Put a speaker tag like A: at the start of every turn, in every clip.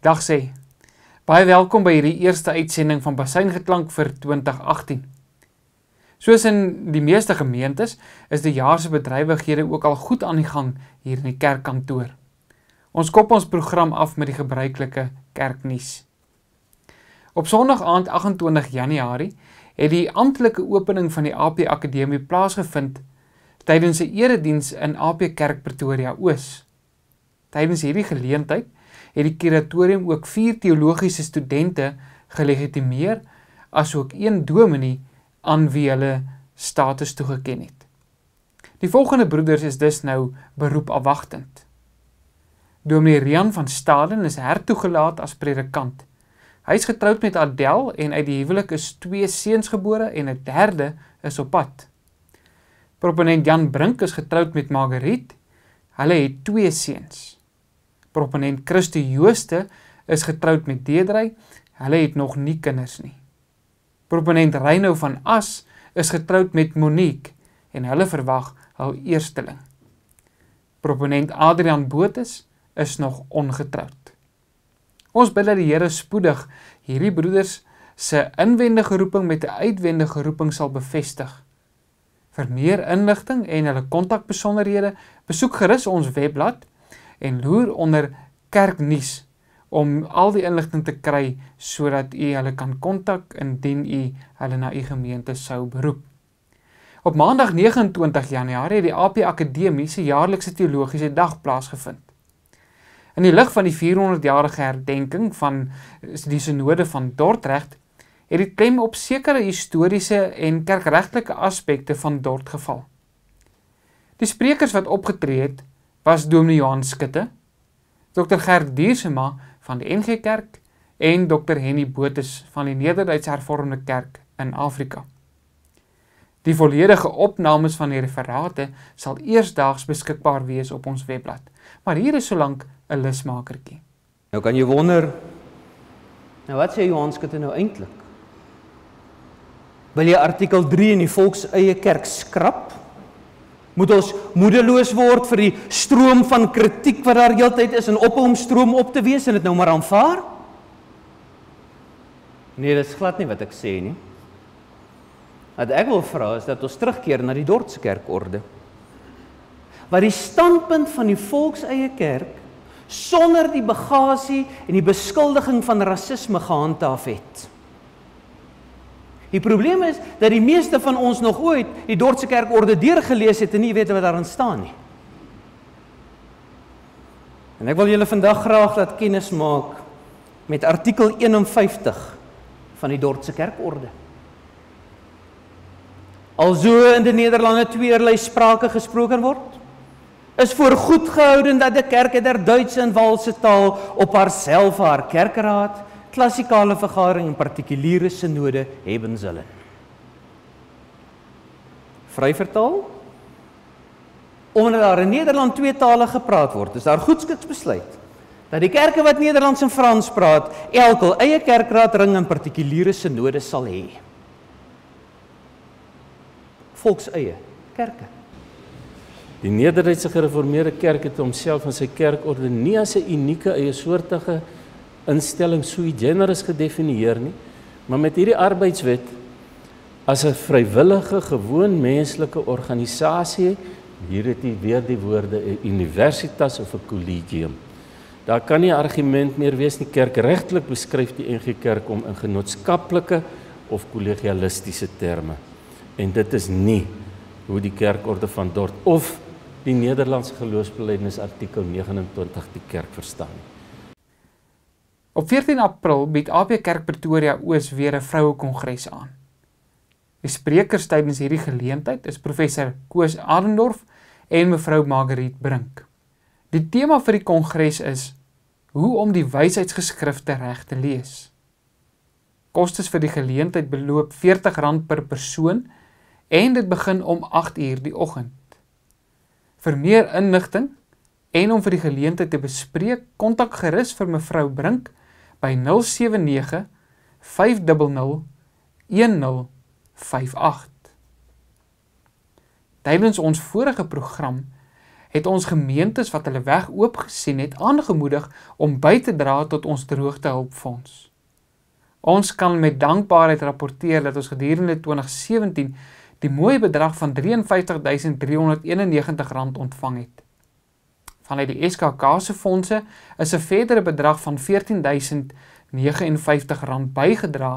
A: Dag sê. Baie welkom by hierdie eerste uitsending van Basyngeklank vir 2018. Soos in die meeste gemeentes is die jaar se bedrywighede ook al goed aan die gang hier in die kerkkantoor. Ons kop ons program af met die gebruikelike kerknuus. Op Sondag aand 28 Januarie het die amptelike opening van die AP Akademie plaasgevind tydens 'n erediens in AP Kerk Pretoria Oos. Tydens hierdie geleentheid het die kuratorium ook vier teologiese studente gelegitimeer asook een dominee aan wie hulle status toegeken het. Die volgende broeders is dus nou beroep afwagtend. Dominee Rian van Staden is hertoegelaat as predikant. Hy is getroud met Adel en uit die huwelik is twee seuns gebore en 'n derde is op pad. Proponent Jan Brink is getroud met Margriet. Hulle het twee seuns prominent Christie Jooste is getroud met Deedrey. Hulle het nog nie kinders nie. Prominent Reynou van As is getroud met Monique en hulle verwag hul eersteling. Prominent Adrian Botus is nog ongetroud. Ons bid dat die Here spoedig hierdie broeders se inwendige roeping met 'n uitwendige roeping sal bevestig. Vir meer inligting en hulle kontakbesonderhede, besoek gerus ons webblad en loer onder kerknuus om al die inligting te kry sodat u hulle kan kontak indien u hulle na u gemeente sou beroep. Op Maandag 29 Januarie het die AP Akademie se jaarlikse teologiese dag plaasgevind. In die lig van die 400-jarige herdenking van eh, die sinode van Dordrecht het dit klem op sekere historiese en kerkregtelike aspekte van Dordt geval. Die sprekers wat opgetree het, was Dominee Johan Skutte, Dr Gert Diersema van die NG Kerk en Dr Henny Botus van die Nederduitse Hervormde Kerk in Afrika. Die volledige opnames van die referate sal eersdaags beskikbaar wees op ons webblad. Maar hier is sōlank 'n lusmakertjie.
B: Nou kan jy wonder
A: Nou wat sê Johan Skutte nou eintlik?
B: Wil jy artikel 3 in die volks eie kerk skrap? Moet ons moedeloos word vir die stroom van kritiek wat daar heeltyd is en ophou stroom op te wees en dit nou maar aanvaar? Nee, dit is glad nie wat ek sê nie. Wat ek wil vra is dat ons terugkeer na die Dordtse kerkorde. Wat die standpunt van die volkseie kerk sonder die bagasie en die beskuldiging van rasisme gehandhaaf het. Die probleem is dat die meeste van ons nog ooit die Dordtse Kerkorde deurgelees het en nie weet wat daarin staan nie. En ek wil julle vandag graag laat kennis maak met artikel 51 van die Dordtse Kerkorde. Alzo in die Nederlande twee erlei sprake gesproken word, is voor goed gehou dat 'n kerk in der Duitse en Walse taal op haarself haar kerkraad klassikale vergadering en partikuliere sinode hebbens hulle. Vry vertaal. Omdat daar in Nederland twee tale gepraat word, is daar goedskiks besluit dat die kerke wat Nederlands en Frans praat, elk hul eie kerkraad ring en partikuliere sinode sal hê. Volks eie kerke.
A: Die Nederduitse gereformeerde kerk het homself en sy kerkorde nie as 'n unieke eie soortige instelling sui generis gedefinieer nie, maar met hierdie arbeidswet as 'n vrywillige gewoon menslike organisasie, hier het jy weer die woorde universitas of 'n collegium. Daar kan nie argument meer wees nie. Kerkregtelik beskryf die NG Kerk om in genootskaplike of kollegialistiese terme. En dit is nie hoe die kerkorde van Dort of die Nederlandse geloofsbelijdenis artikel 29 die kerk verstaan nie. Op 14 April bied AB Kerk Pretoria Oos weer 'n vroue kongres aan. Die sprekers tydens hierdie geleentheid is professor Koos Adendorf en mevrou Margriet Brink. Die tema vir die kongres is hoe om die wysheidsgeskrifte reg te lees. Kostes vir die geleentheid beloop R40 per persoon en dit begin om 8:00 die oggend. Vir meer inligting en om vir die geleentheid te bespreek, kontak gerus vir mevrou Brink 0891 by 079 500 1058. Tydens ons vorige program het ons gemeentes wat hulle weg oopgesien het aangemoedig om by te dra tot ons droogtehulpfonds. Ons kan met dankbaarheid rapporteer dat ons gedurende 2017 die mooi bedrag van R53391 ontvang het vanuit die SKK se fondse is 'n verdere bedrag van 14059 rand bygedra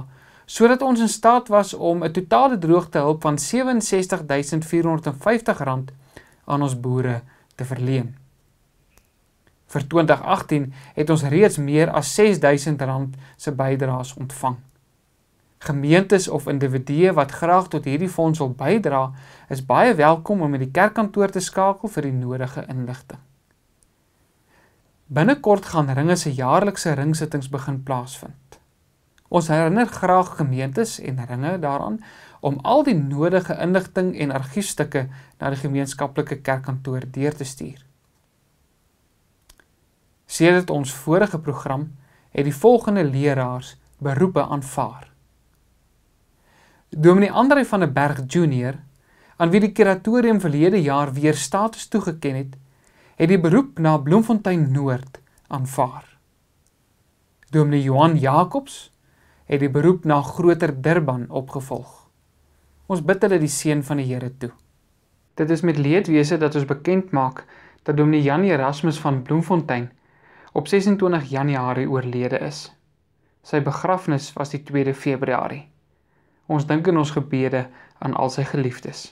A: sodat ons in staat was om 'n totale droogtehulp van 67450 rand aan ons boere te verleen. Vir 2018 het ons reeds meer as 6000 rand se bydraes ontvang. Gemeentes of individue wat graag tot hierdie fonds wil bydra, is baie welkom om met die kerkkantoor te skakel vir die nodige inligting. Binnekort gaan ringe se jaarlikse ringsittings begin plaasvind. Ons herinner graag gemeentes en ringe daaraan om al die nodige inligting en argiefstukke na die gemeenskaplike kerkkantoor deur te stuur. Sedert ons vorige program het die volgende leraars beroepe aanvaar. Dominee Andrei van der Berg Junior, aan wie die kuratorium verlede jaar weer status toegekend het, het die beroep na Bloemfontein Noord aanvaar. Dominee Johan Jacobs het die beroep na Groter Durban opgevolg. Ons bid hulle die seën van die Here toe. Dit is met leedwese dat ons bekend maak dat Dominee Jan Erasmus van Bloemfontein op 26 Januarie oorlede is. Sy begrafnis was die 2 Februarie. Ons dink in ons gebede aan al sy geliefdes.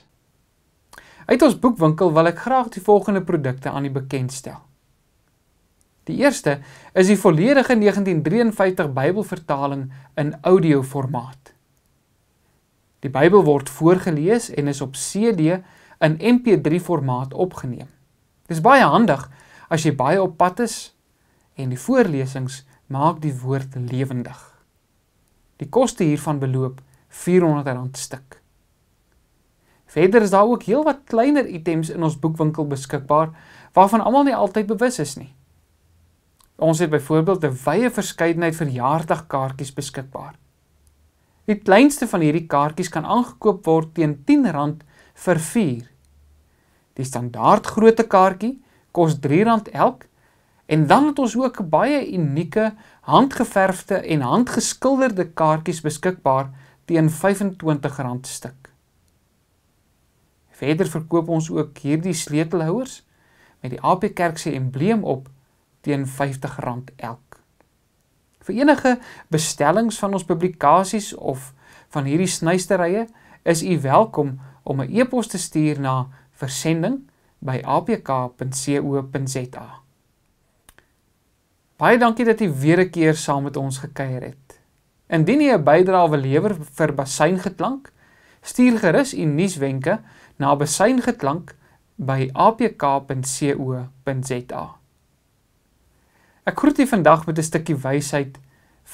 A: Uit ons boekwinkel wil ek graag die volgende produkte aan u bekendstel. Die eerste is die volledige 1953 Bybelvertaling in audioformaat. Die Bybel word voorgelees en is op CD in MP3 formaat opgeneem. Dis baie handig as jy baie op pad is en die voorlesings maak die woord lewendig. Die koste hiervan beloop 400 rand stuk. Verder is daar ook heelwat kleiner items in ons boekwinkel beskikbaar waarvan almal nie altyd bewus is nie. Ons het byvoorbeeld 'n wye verskeidenheid verjaardagkaartjies beskikbaar. Die kleinste van hierdie kaartjies kan aangekoop word teen R10 vir 4. Die standaard grootte kaartjie kos R3 elk en dan het ons ook baie unieke handgeverfde en handgeskilderde kaartjies beskikbaar teen R25 stuk. Verder verkoop ons ook hierdie sleutelhouers met die AP Kerk se embleem op teen R50 elk. Vir enige bestellings van ons publikasies of van hierdie snuisterye is u welkom om 'n e-pos te stuur na versending@apk.co.za. Baie dankie dat u weer 'n keer saam met ons gekuier het. Indien u 'n bydrae wil lewer vir Bassein Geklank, stuur gerus u nuuswenke na besuingeklank by apk.co.za. Ek groet u vandag met 'n stukkie wysheid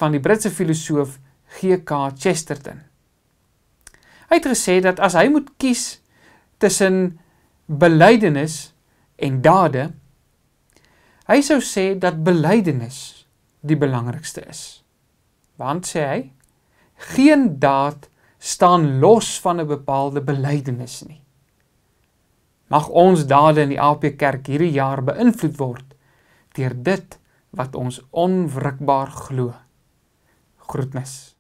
A: van die Britse filosoof G.K. Chesterton. Hy het gesê dat as hy moet kies tussen belydenis en dade, hy sou sê dat belydenis die belangrikste is. Want sê hy, geen daad staan los van 'n bepaalde belydenis nie. Mag ons dade in die AP Kerk hierdie jaar beïnvloed word deur dit wat ons onwrikbaar glo. Groetnisse.